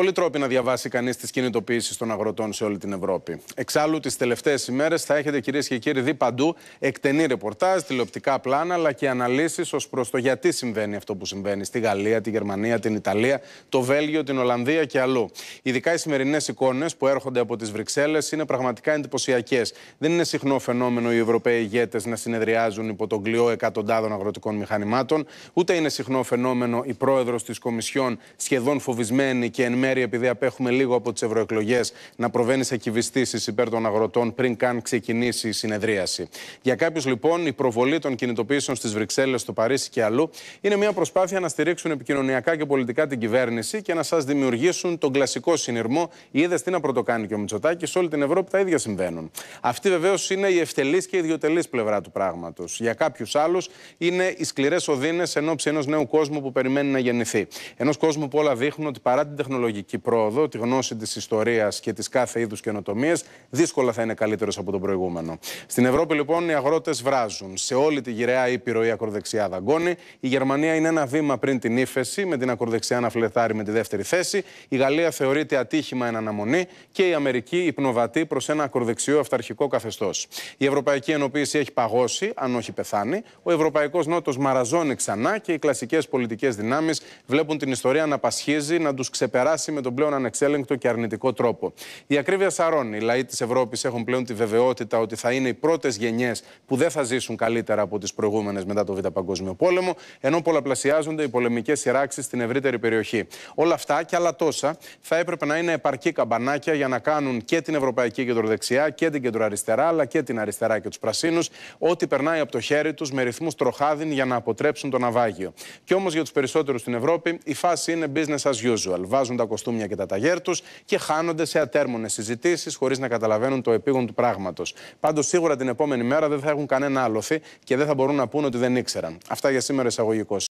Πολύ τρόποι να διαβάσει κανείς τις κινητοποιήσεις των αγροτών σε όλη την Ευρώπη. Εξάλλου, τις τελευταίες ημέρες θα έχετε κυρίες και κύριοι δει παντού εκτενή ρεπορτάζ, τηλεοπτικά πλάνα αλλά και αναλύσεις ως προς το γιατί συμβαίνει αυτό που συμβαίνει στη Γαλλία, τη Γερμανία, την Ιταλία, το Βέλγιο, την Ολλανδία και αλλού. Ειδικά οι σημερινές εικόνες που έρχονται από τις Βρυξέλλες είναι πραγματικά εντυπωσιακές. Δεν είναι συχνό φαινόμενο οι Ευρωπαίοι ηγέτες να συνεδριάζουν υπό τον κλειό εκατοντάδων αγροτικών μηχανημάτων, ούτε είναι συχνό φαινόμενο η πρόεδρος της Κομισιόν σχεδόν φοβισμένη και εν μέρη, επειδή απέχουμε λίγο από τις ευρωεκλογές, να προβαίνεις σε κυβιστήσεις υπέρ των αγροτών πριν καν ξεκινήσει η συνεδρίαση. Για κάποιους, λοιπόν, η προβολή των κινητοποιήσεων στις Βρυξέλλες, στο Παρίσι και αλλού είναι μια προσπάθεια να στηρίξουν επικοινωνιακά και πολιτικά την κυβέρνηση και να σας δημιουργήσουν τον κλασικό συνειρμό. Είδες τι να πρωτοκάνει και ο Μητσοτάκης, σε όλη την Ευρώπη τα ίδια συμβαίνουν. Αυτή βεβαίως είναι η ευτελής και ιδιωτελής πλευρά του πράγματος. Για κάποιους άλλους είναι οι σκληρές οδύνες εν ώψη ενός νέου κόσμου που περιμένει να γεννηθεί. Ενός κόσμου που όλα δείχνουν ότι παρά την τεχνολογία τεχνολογική πρόοδο, τη γνώση της ιστορίας και της κάθε είδους καινοτομία, δύσκολα θα είναι καλύτερος από τον προηγούμενο. Στην Ευρώπη, λοιπόν, οι αγρότες βράζουν. Σε όλη τη γυραιά ήπειρο η ακροδεξιά δαγκώνει. Η Γερμανία είναι ένα βήμα πριν την ύφεση, με την ακροδεξιά να φλετάρει με τη δεύτερη θέση. Η Γαλλία θεωρείται ατύχημα εν αναμονή και η Αμερική υπνοβατεί προς ένα ακροδεξιό αυταρχικό καθεστώς. Η Ευρωπαϊκή Ενοποίηση έχει παγώσει, αν όχι πεθάνει. Ο Ευρωπαϊκός Νότος μαραζώνει ξανά και οι κλασικές πολιτικές δυνάμεις βλέπουν την ιστορία να πασχίζει, να τους ξεπεράσει δράση με τον πλέον ανεξέλεγκτο και αρνητικό τρόπο. Η ακρίβεια σαρώνει. Οι λαοί της Ευρώπης έχουν πλέον τη βεβαιότητα ότι θα είναι οι πρώτες γενιές που δεν θα ζήσουν καλύτερα από τις προηγούμενες μετά το Β' Παγκόσμιο Πόλεμο, ενώ πολλαπλασιάζονται οι πολεμικές σειράξεις στην ευρύτερη περιοχή. Όλα αυτά και άλλα τόσα θα έπρεπε να είναι επαρκή καμπανάκια για να κάνουν και την Ευρωπαϊκή Κεντροδεξιά και την Κεντροαριστερά, αλλά και την Αριστερά και τους Πρασίνους, ό,τι περνάει από το χέρι τους με ρυθμούς τροχάδιν για να αποτρέψουν το ναυάγιο. Και όμως για τους περισσότερους στην Ευρώπη η φάση είναι business as usual. Βάζουν τα κοστούμια και τα ταγέρ τους και χάνονται σε ατέρμονες συζητήσεις χωρίς να καταλαβαίνουν το επίγον του πράγματος. Πάντως, σίγουρα την επόμενη μέρα δεν θα έχουν κανένα άλοθη και δεν θα μπορούν να πούν ότι δεν ήξεραν. Αυτά για σήμερα εισαγωγικώ.